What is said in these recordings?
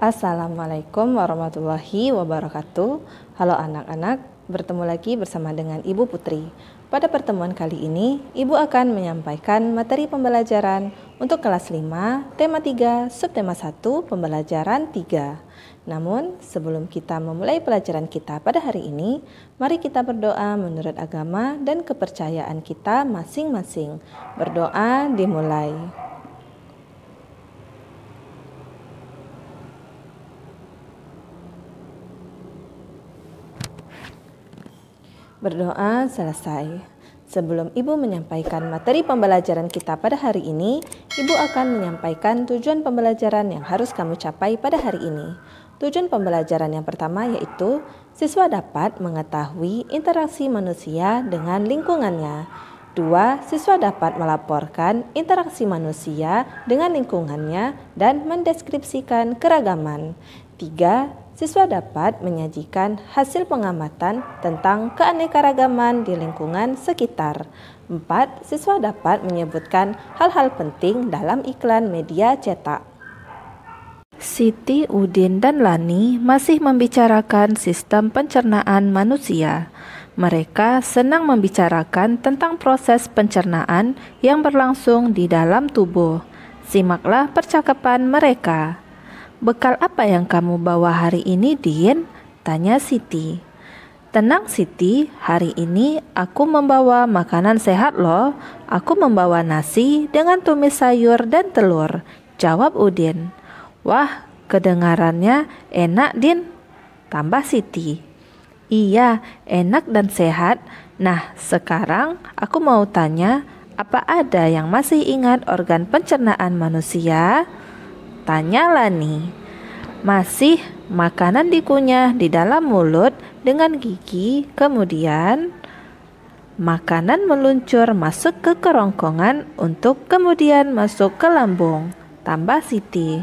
Assalamualaikum warahmatullahi wabarakatuh. Halo anak-anak, bertemu lagi bersama dengan Ibu Putri. Pada pertemuan kali ini, Ibu akan menyampaikan materi pembelajaran untuk kelas 5, tema 3, subtema 1, pembelajaran 3. Namun, sebelum kita memulai pelajaran kita pada hari ini, mari kita berdoa menurut agama dan kepercayaan kita masing-masing. Berdoa dimulai. Berdoa selesai. Sebelum Ibu menyampaikan materi pembelajaran kita pada hari ini, Ibu akan menyampaikan tujuan pembelajaran yang harus kamu capai pada hari ini. Tujuan pembelajaran yang pertama yaitu siswa dapat mengetahui interaksi manusia dengan lingkungannya. Dua, siswa dapat melaporkan interaksi manusia dengan lingkungannya dan mendeskripsikan keragaman. Tiga, siswa dapat menyajikan hasil pengamatan tentang keanekaragaman di lingkungan sekitar. 4. Siswa dapat menyebutkan hal-hal penting dalam iklan media cetak. Siti, Udin, dan Lani masih membicarakan sistem pencernaan manusia. Mereka senang membicarakan tentang proses pencernaan yang berlangsung di dalam tubuh. Simaklah percakapan mereka. Bekal apa yang kamu bawa hari ini, Din? Tanya Siti. Tenang Siti, hari ini aku membawa makanan sehat loh. Aku membawa nasi dengan tumis sayur dan telur, jawab Udin. Wah, kedengarannya enak, Din. Tambah Siti. Iya, enak dan sehat. Nah, sekarang aku mau tanya, apa ada yang masih ingat organ pencernaan manusia? Tanyalah nih, masih makanan dikunyah di dalam mulut dengan gigi, kemudian makanan meluncur masuk ke kerongkongan untuk kemudian masuk ke lambung, tambah Siti.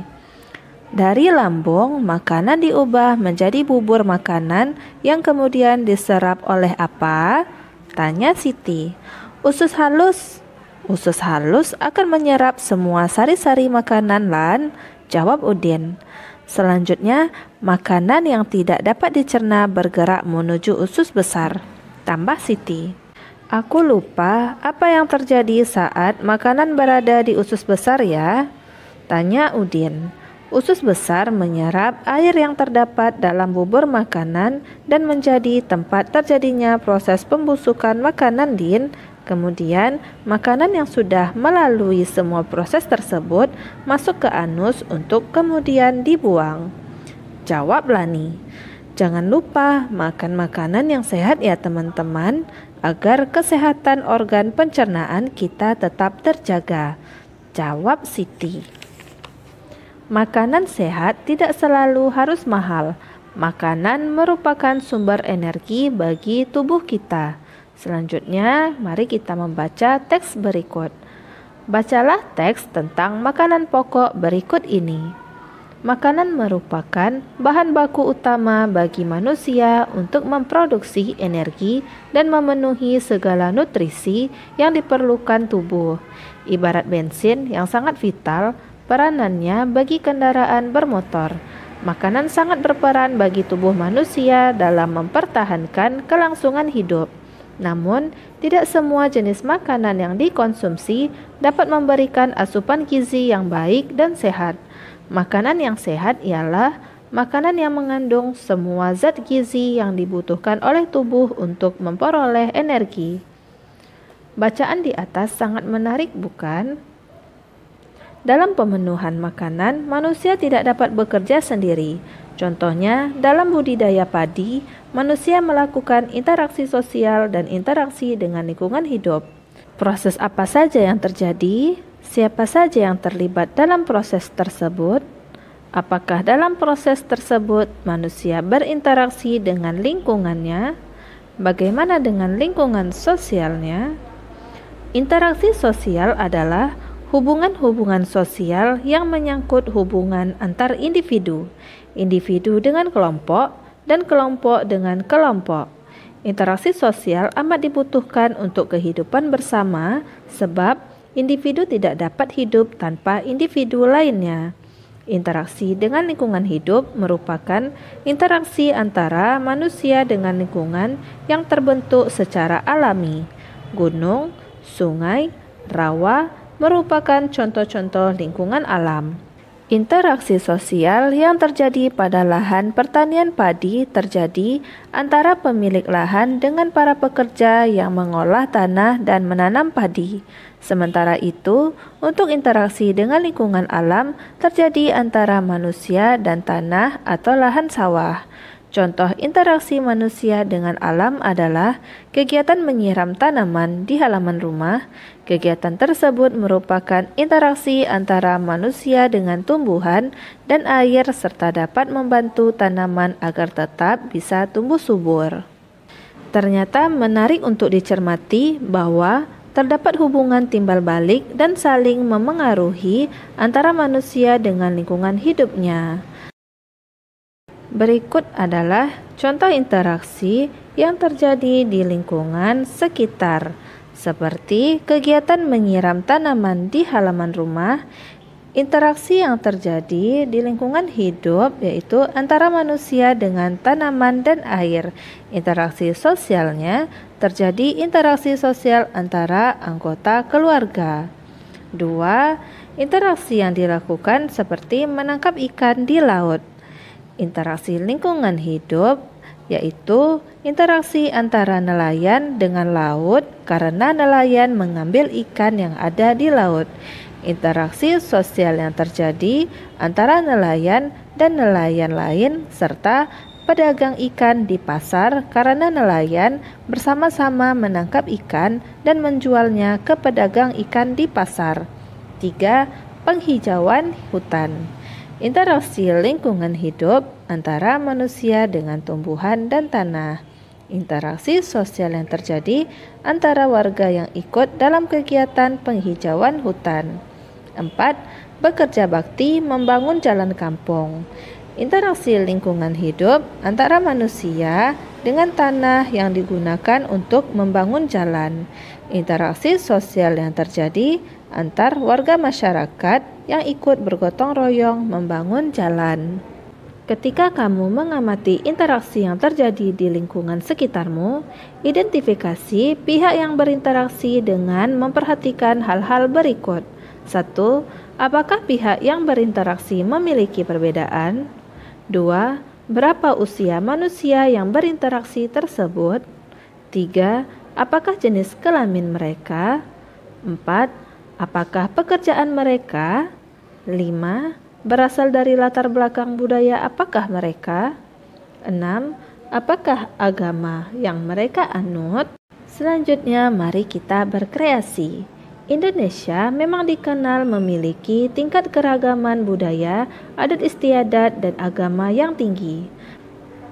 Dari lambung, makanan diubah menjadi bubur makanan yang kemudian diserap oleh apa? Tanya Siti. Usus halus. Usus halus akan menyerap semua sari-sari makanan lan Jawab Udin. Selanjutnya, makanan yang tidak dapat dicerna bergerak menuju usus besar. Tambah Siti. Aku lupa apa yang terjadi saat makanan berada di usus besar ya? Tanya Udin. Usus besar menyerap air yang terdapat dalam bubur makanan dan menjadi tempat terjadinya proses pembusukan makanan din Kemudian, makanan yang sudah melalui semua proses tersebut masuk ke anus untuk kemudian dibuang. Jawab Lani. Jangan lupa makan makanan yang sehat ya teman-teman agar kesehatan organ pencernaan kita tetap terjaga. Jawab Siti. Makanan sehat tidak selalu harus mahal. Makanan merupakan sumber energi bagi tubuh kita. Selanjutnya, mari kita membaca teks berikut. Bacalah teks tentang makanan pokok berikut ini. Makanan merupakan bahan baku utama bagi manusia untuk memproduksi energi dan memenuhi segala nutrisi yang diperlukan tubuh. Ibarat bensin yang sangat vital peranannya bagi kendaraan bermotor. Makanan sangat berperan bagi tubuh manusia dalam mempertahankan kelangsungan hidup. Namun, tidak semua jenis makanan yang dikonsumsi dapat memberikan asupan gizi yang baik dan sehat. Makanan yang sehat ialah makanan yang mengandung semua zat gizi yang dibutuhkan oleh tubuh untuk memperoleh energi. Bacaan di atas sangat menarik, bukan? Dalam pemenuhan makanan, manusia tidak dapat bekerja sendiri. Contohnya, dalam budidaya padi, manusia melakukan interaksi sosial dan interaksi dengan lingkungan hidup. Proses apa saja yang terjadi? Siapa saja yang terlibat dalam proses tersebut? Apakah dalam proses tersebut manusia berinteraksi dengan lingkungannya? Bagaimana dengan lingkungan sosialnya? Interaksi sosial adalah hubungan-hubungan sosial yang menyangkut hubungan antar individu individu dengan kelompok, dan kelompok dengan kelompok. Interaksi sosial amat dibutuhkan untuk kehidupan bersama, sebab individu tidak dapat hidup tanpa individu lainnya. Interaksi dengan lingkungan hidup merupakan interaksi antara manusia dengan lingkungan yang terbentuk secara alami. Gunung, sungai, rawa merupakan contoh-contoh lingkungan alam. Interaksi sosial yang terjadi pada lahan pertanian padi terjadi antara pemilik lahan dengan para pekerja yang mengolah tanah dan menanam padi. Sementara itu, untuk interaksi dengan lingkungan alam terjadi antara manusia dan tanah atau lahan sawah. Contoh interaksi manusia dengan alam adalah kegiatan menyiram tanaman di halaman rumah. Kegiatan tersebut merupakan interaksi antara manusia dengan tumbuhan dan air, serta dapat membantu tanaman agar tetap bisa tumbuh subur. Ternyata menarik untuk dicermati bahwa terdapat hubungan timbal balik dan saling memengaruhi antara manusia dengan lingkungan hidupnya. Berikut adalah contoh interaksi yang terjadi di lingkungan sekitar, seperti kegiatan menyiram tanaman di halaman rumah, interaksi yang terjadi di lingkungan hidup yaitu antara manusia dengan tanaman dan air. Interaksi sosialnya terjadi interaksi sosial antara anggota keluarga. Dua, Interaksi yang dilakukan seperti menangkap ikan di laut interaksi lingkungan hidup, yaitu interaksi antara nelayan dengan laut karena nelayan mengambil ikan yang ada di laut. Interaksi sosial yang terjadi antara nelayan dan nelayan lain serta pedagang ikan di pasar karena nelayan bersama-sama menangkap ikan dan menjualnya ke pedagang ikan di pasar. 3. Penghijauan hutan Interaksi lingkungan hidup antara manusia dengan tumbuhan dan tanah. Interaksi sosial yang terjadi antara warga yang ikut dalam kegiatan penghijauan hutan. 4. Bekerja bakti membangun jalan kampung. Interaksi lingkungan hidup antara manusia dengan tanah yang digunakan untuk membangun jalan. Interaksi sosial yang terjadi antar warga masyarakat yang ikut bergotong royong membangun jalan. Ketika kamu mengamati interaksi yang terjadi di lingkungan sekitarmu, identifikasi pihak yang berinteraksi dengan memperhatikan hal-hal berikut. 1. Apakah pihak yang berinteraksi memiliki perbedaan? 2. Berapa usia manusia yang berinteraksi tersebut? 3. Apakah jenis kelamin mereka? 4. Apakah pekerjaan mereka? 5. Berasal dari latar belakang budaya apakah mereka? 6. Apakah agama yang mereka anut? Selanjutnya, mari kita berkreasi. Indonesia memang dikenal memiliki tingkat keragaman budaya, adat istiadat, dan agama yang tinggi.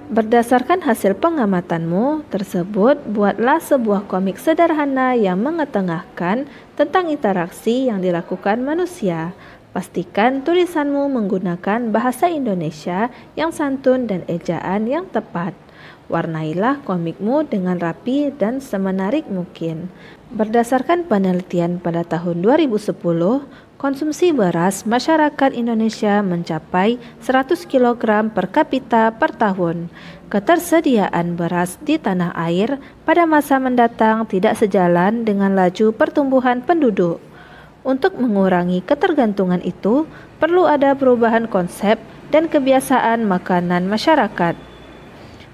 Berdasarkan hasil pengamatanmu tersebut, buatlah sebuah komik sederhana yang mengetengahkan tentang interaksi yang dilakukan manusia. Pastikan tulisanmu menggunakan bahasa Indonesia yang santun dan ejaan yang tepat. Warnailah komikmu dengan rapi dan semenarik mungkin. Berdasarkan penelitian pada tahun 2010, Konsumsi beras masyarakat Indonesia mencapai 100 kg per kapita per tahun. Ketersediaan beras di tanah air pada masa mendatang tidak sejalan dengan laju pertumbuhan penduduk. Untuk mengurangi ketergantungan itu, perlu ada perubahan konsep dan kebiasaan makanan masyarakat.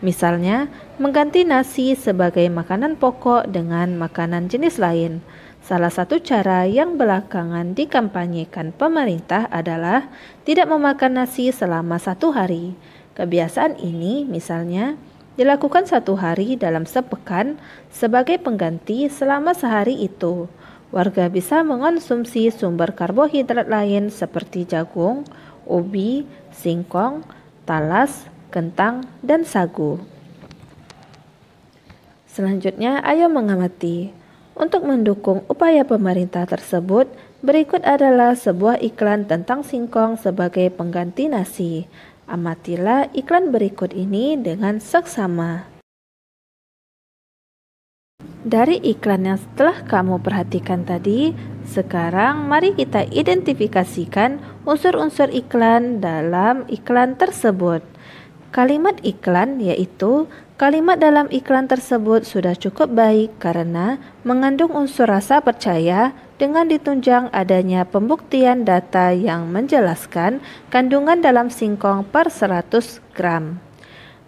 Misalnya, mengganti nasi sebagai makanan pokok dengan makanan jenis lain. Salah satu cara yang belakangan dikampanyekan pemerintah adalah tidak memakan nasi selama satu hari. Kebiasaan ini, misalnya, dilakukan satu hari dalam sepekan sebagai pengganti selama sehari itu. Warga bisa mengonsumsi sumber karbohidrat lain seperti jagung, ubi, singkong, talas, kentang, dan sagu. Selanjutnya, ayo mengamati untuk mendukung upaya pemerintah tersebut, berikut adalah sebuah iklan tentang singkong sebagai pengganti nasi. Amatilah iklan berikut ini dengan seksama. Dari iklan yang setelah kamu perhatikan tadi, sekarang mari kita identifikasikan unsur-unsur iklan dalam iklan tersebut. Kalimat iklan yaitu Kalimat dalam iklan tersebut sudah cukup baik karena mengandung unsur rasa percaya dengan ditunjang adanya pembuktian data yang menjelaskan kandungan dalam singkong per 100 gram.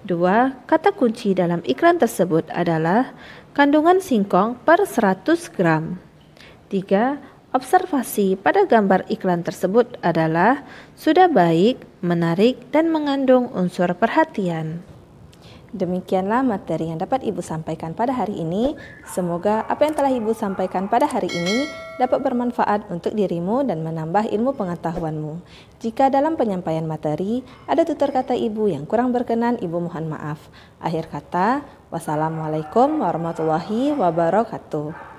Dua, kata kunci dalam iklan tersebut adalah kandungan singkong per 100 gram. Tiga, observasi pada gambar iklan tersebut adalah sudah baik, menarik, dan mengandung unsur perhatian. Demikianlah materi yang dapat Ibu sampaikan pada hari ini. Semoga apa yang telah Ibu sampaikan pada hari ini dapat bermanfaat untuk dirimu dan menambah ilmu pengetahuanmu. Jika dalam penyampaian materi ada tutur kata Ibu yang kurang berkenan, Ibu mohon maaf. Akhir kata, wassalamualaikum warahmatullahi wabarakatuh.